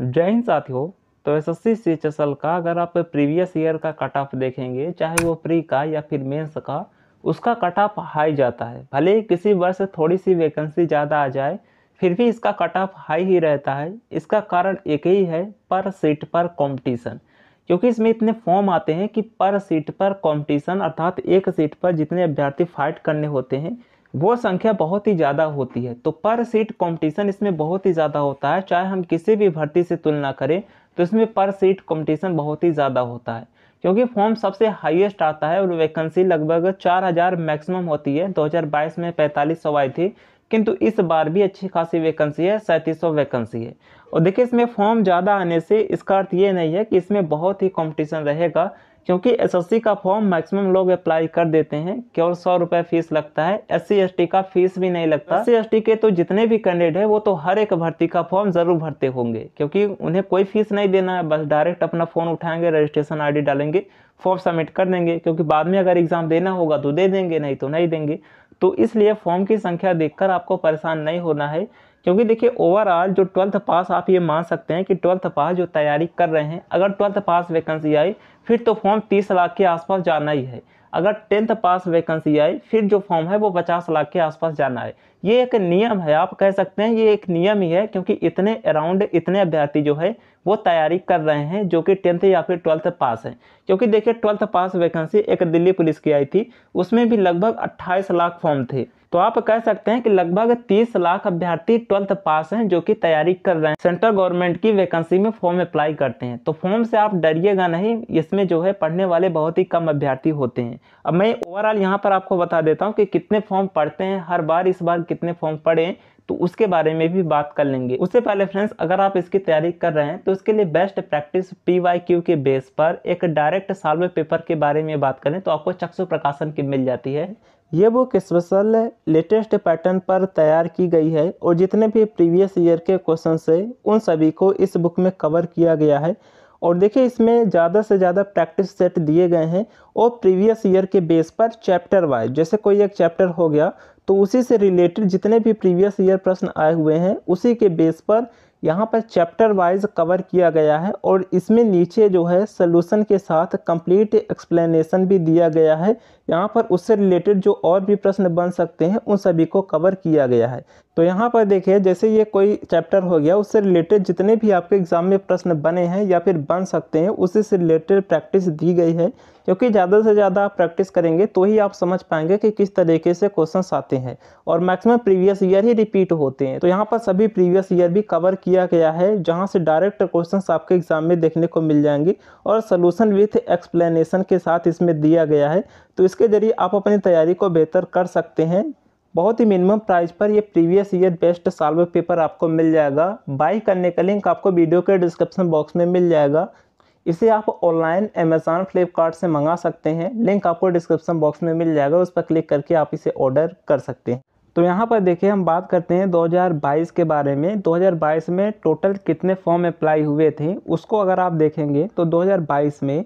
जैन साथियों तो S S C C H S L का अगर आप प्रीवियस ईयर का कट ऑफ देखेंगे चाहे वो प्री का या फिर मेंस का उसका कट ऑफ हाई जाता है भले ही किसी वर्ष थोड़ी सी वैकेंसी ज़्यादा आ जाए फिर भी इसका कट ऑफ हाई ही रहता है इसका कारण एक ही है पर सीट पर कंपटीशन क्योंकि इसमें इतने फॉर्म आते हैं कि पर सीट पर कॉम्पिटिशन अर्थात एक सीट पर जितने अभ्यर्थी फाइट करने होते हैं वो संख्या बहुत ही ज़्यादा होती है तो पर सीट कंपटीशन इसमें बहुत ही ज़्यादा होता है चाहे हम किसी भी भर्ती से तुलना करें तो इसमें पर सीट कंपटीशन बहुत ही ज़्यादा होता है क्योंकि फॉर्म सबसे हाईएस्ट आता है और वैकेंसी लगभग चार हज़ार मैक्सिमम होती है 2022 में पैंतालीस सौ आई थी किंतु इस बार भी अच्छी खासी वैकेंसी है सैंतीस सौ वैकेंसी है और देखिए इसमें फॉर्म ज़्यादा आने से इसका अर्थ ये नहीं है कि इसमें बहुत ही कॉम्पिटिशन रहेगा क्योंकि एसएससी का फॉर्म मैक्सिमम लोग अप्लाई कर देते हैं केवल सौ रुपये फीस लगता है एस सी का फीस भी नहीं लगता एस सी के तो जितने भी कैंडिडेट है वो तो हर एक भर्ती का फॉर्म ज़रूर भरते होंगे क्योंकि उन्हें कोई फीस नहीं देना है बस डायरेक्ट अपना फ़ोन उठाएंगे रजिस्ट्रेशन आई डालेंगे फॉर्म सबमिट कर देंगे क्योंकि बाद में अगर एग्ज़ाम देना होगा तो दे देंगे नहीं तो नहीं देंगे तो इसलिए फॉर्म की संख्या देखकर आपको परेशान नहीं होना है क्योंकि देखिए ओवरऑल जो ट्वेल्थ पास आप ये मान सकते हैं कि ट्वेल्थ पास जो तैयारी कर रहे हैं अगर ट्वेल्थ पास वैकेंसी आई फिर तो फॉर्म तीस लाख के आसपास जाना ही है अगर टेंथ पास वैकेंसी आई फिर जो फॉर्म है वो पचास लाख के आसपास जाना है ये एक नियम है आप कह सकते हैं ये एक नियम ही है क्योंकि इतने अराउंड इतने अभ्यर्थी जो है वो तैयारी कर रहे हैं जो कि टेंथ या फिर ट्वेल्थ पास है क्योंकि देखिए ट्वेल्थ पास वैकेंसी एक दिल्ली पुलिस की आई थी उसमें भी लगभग अट्ठाईस लाख फॉर्म थे तो आप कह सकते हैं कि लगभग 30 लाख अभ्यर्थी ट्वेल्थ पास हैं जो कि तैयारी कर रहे हैं सेंट्रल गवर्नमेंट की वैकेंसी में फॉर्म अप्लाई करते हैं तो फॉर्म से आप डरिएगा नहीं इसमें जो है पढ़ने वाले बहुत ही कम अभ्यर्थी होते हैं अब मैं ओवरऑल यहाँ पर आपको बता देता हूँ कि कितने फॉर्म पढ़ते हैं हर बार इस बार कितने फॉर्म पढ़े तो उसके बारे में भी बात कर लेंगे उससे पहले फ्रेंड्स अगर आप इसकी तैयारी कर रहे हैं तो इसके लिए best practice P Y Q के बेस पर एक डायरेक्ट साल्वे पेपर के बारे में बात करें तो आपको चक्षु प्रकाशन की मिल जाती है ये बुक स्पेशल लेटेस्ट पैटर्न पर तैयार की गई है और जितने भी प्रीवियस ईयर के क्वेश्चन है उन सभी को इस बुक में कवर किया गया है और देखिए इसमें ज़्यादा से ज़्यादा प्रैक्टिस सेट दिए गए हैं और प्रीवियस ईयर के बेस पर चैप्टर वाइज जैसे कोई एक चैप्टर हो गया तो उसी से रिलेटेड जितने भी प्रीवियस ईयर प्रश्न आए हुए हैं उसी के बेस पर यहाँ पर चैप्टर वाइज कवर किया गया है और इसमें नीचे जो है सोल्यूशन के साथ कंप्लीट एक्सप्लेनेशन भी दिया गया है यहाँ पर उससे रिलेटेड जो और भी प्रश्न बन सकते हैं उन सभी को कवर किया गया है तो यहाँ पर देखिए जैसे ये कोई चैप्टर हो गया उससे रिलेटेड जितने भी आपके एग्ज़ाम में प्रश्न बने हैं या फिर बन सकते हैं उसी से रिलेटेड प्रैक्टिस दी गई है क्योंकि ज़्यादा से ज़्यादा आप प्रैक्टिस करेंगे तो ही आप समझ पाएंगे कि किस तरीके से क्वेश्चंस आते हैं और मैक्सिमम प्रीवियस ईयर ही रिपीट होते हैं तो यहाँ पर सभी प्रीवियस ईयर भी कवर किया गया है जहाँ से डायरेक्ट क्वेश्चन आपके एग्ज़ाम में देखने को मिल जाएंगे और सोल्यूशन विथ एक्सप्लेनेशन के साथ इसमें दिया गया है तो इस इसके ज़रिए आप अपनी तैयारी को बेहतर कर सकते हैं बहुत ही मिनिमम प्राइस पर ये previous year best solver paper आपको मिल जाएगा बाई करने का लिंक आपको वीडियो के डिस्क्रिप्शन बॉक्स में मिल जाएगा इसे आप ऑनलाइन अमेज़ॉन फ्लिपकार्ट से मंगा सकते हैं लिंक आपको डिस्क्रिप्शन बॉक्स में मिल जाएगा उस पर क्लिक करके आप इसे ऑर्डर कर सकते हैं तो यहाँ पर देखिए हम बात करते हैं 2022 के बारे में 2022 में टोटल कितने फॉर्म अप्लाई हुए थे उसको अगर आप देखेंगे तो 2022 में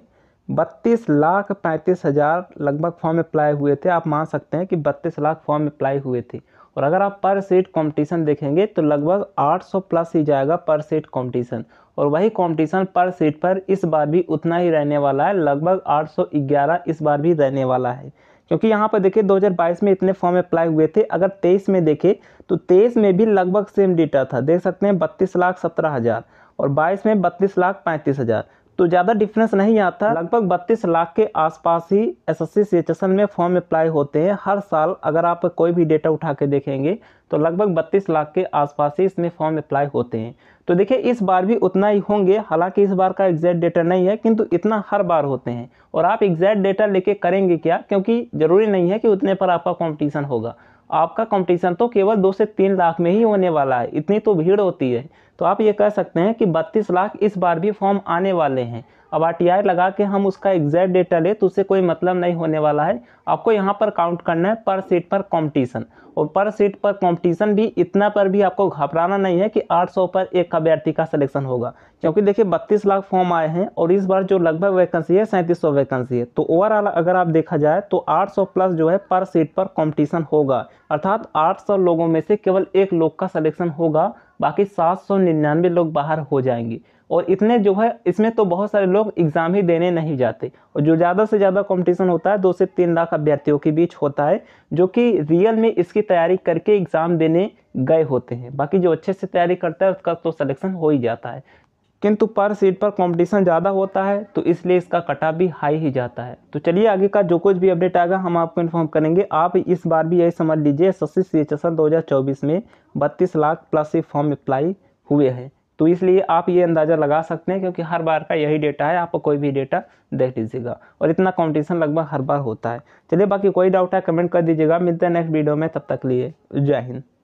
बत्तीस लाख पैंतीस हज़ार लगभग फॉर्म अप्लाई हुए थे आप मान सकते हैं कि बत्तीस लाख फॉर्म अप्लाई हुए थे और अगर आप पर सीट कंपटीशन देखेंगे तो लगभग 800 प्लस ही जाएगा पर सीट कंपटीशन और वही कंपटीशन पर सीट पर इस बार भी उतना ही रहने वाला है लगभग 811 इस बार भी रहने वाला है क्योंकि यहाँ पर देखिए 2022 में इतने फॉर्म अप्लाई हुए थे अगर 23 में देखें तो 23 में भी लगभग सेम डेटा था देख सकते हैं बत्तीस लाख सत्रह हज़ार और 22 में बत्तीस लाख पैंतीस हज़ार तो ज़्यादा डिफरेंस नहीं आता लगभग बत्तीस लाख के आसपास ही एसएससी सेशन में फॉर्म अप्लाई होते हैं हर साल अगर आप कोई भी डेटा उठा के देखेंगे तो लगभग बत्तीस लाख के आसपास ही इसमें फॉर्म अप्लाई होते हैं तो देखिए इस बार भी उतना ही होंगे हालांकि इस बार का एग्जैक्ट डेटा नहीं है किंतु इतना हर बार होते हैं और आप एग्जैक्ट डेटा लेके करेंगे क्या क्योंकि ज़रूरी नहीं है कि उतने पर आपका कॉम्पिटिशन होगा आपका कंपटीशन तो केवल दो से तीन लाख में ही होने वाला है इतनी तो भीड़ होती है तो आप ये कह सकते हैं कि बत्तीस लाख इस बार भी फॉर्म आने वाले हैं अब आर लगा के हम उसका एग्जैक्ट डेटा ले तो उससे कोई मतलब नहीं होने वाला है आपको यहाँ पर काउंट करना है पर सीट पर कंपटीशन और पर सीट पर कंपटीशन भी इतना पर भी आपको घबराना नहीं है कि 800 पर एक अभ्यर्थी का सिलेक्शन होगा क्योंकि देखिए 32 लाख फॉर्म आए हैं और इस बार जो लगभग वैकेंसी है सैंतीस वैकेंसी है तो ओवरऑल अगर आप देखा जाए तो 800 प्लस जो है पर सीट पर कॉम्पिटिशन होगा अर्थात 800 लोगों में से केवल एक लोग का सलेक्शन होगा बाकी सात सौ निन्यानवे लोग बाहर हो जाएंगे और इतने जो है इसमें तो बहुत सारे लोग एग्ज़ाम ही देने नहीं जाते और जो ज़्यादा से ज़्यादा कंपटीशन होता है दो से तीन लाख अभ्यर्थियों के बीच होता है जो कि रियल में इसकी तैयारी करके एग्ज़ाम देने गए होते हैं बाकी जो अच्छे से तैयारी करता है उसका तो सलेक्शन हो ही जाता है किंतु पर सीट पर कंपटीशन ज़्यादा होता है तो इसलिए इसका कटा भी हाई ही जाता है तो चलिए आगे का जो कुछ भी अपडेट आएगा हम आपको इन्फॉर्म करेंगे आप इस बार भी यही समझ लीजिए एसएससी सी एच में 32 लाख प्लस ही फॉर्म अप्लाई हुए हैं तो इसलिए आप ये अंदाज़ा लगा सकते हैं क्योंकि हर बार का यही डेटा है आप कोई भी डेटा देख लीजिएगा और इतना कंपटीशन लगभग हर बार होता है चलिए बाकी कोई डाउट है कमेंट कर दीजिएगा मिलते हैं नेक्स्ट वीडियो में तब तक लिए जय हिंद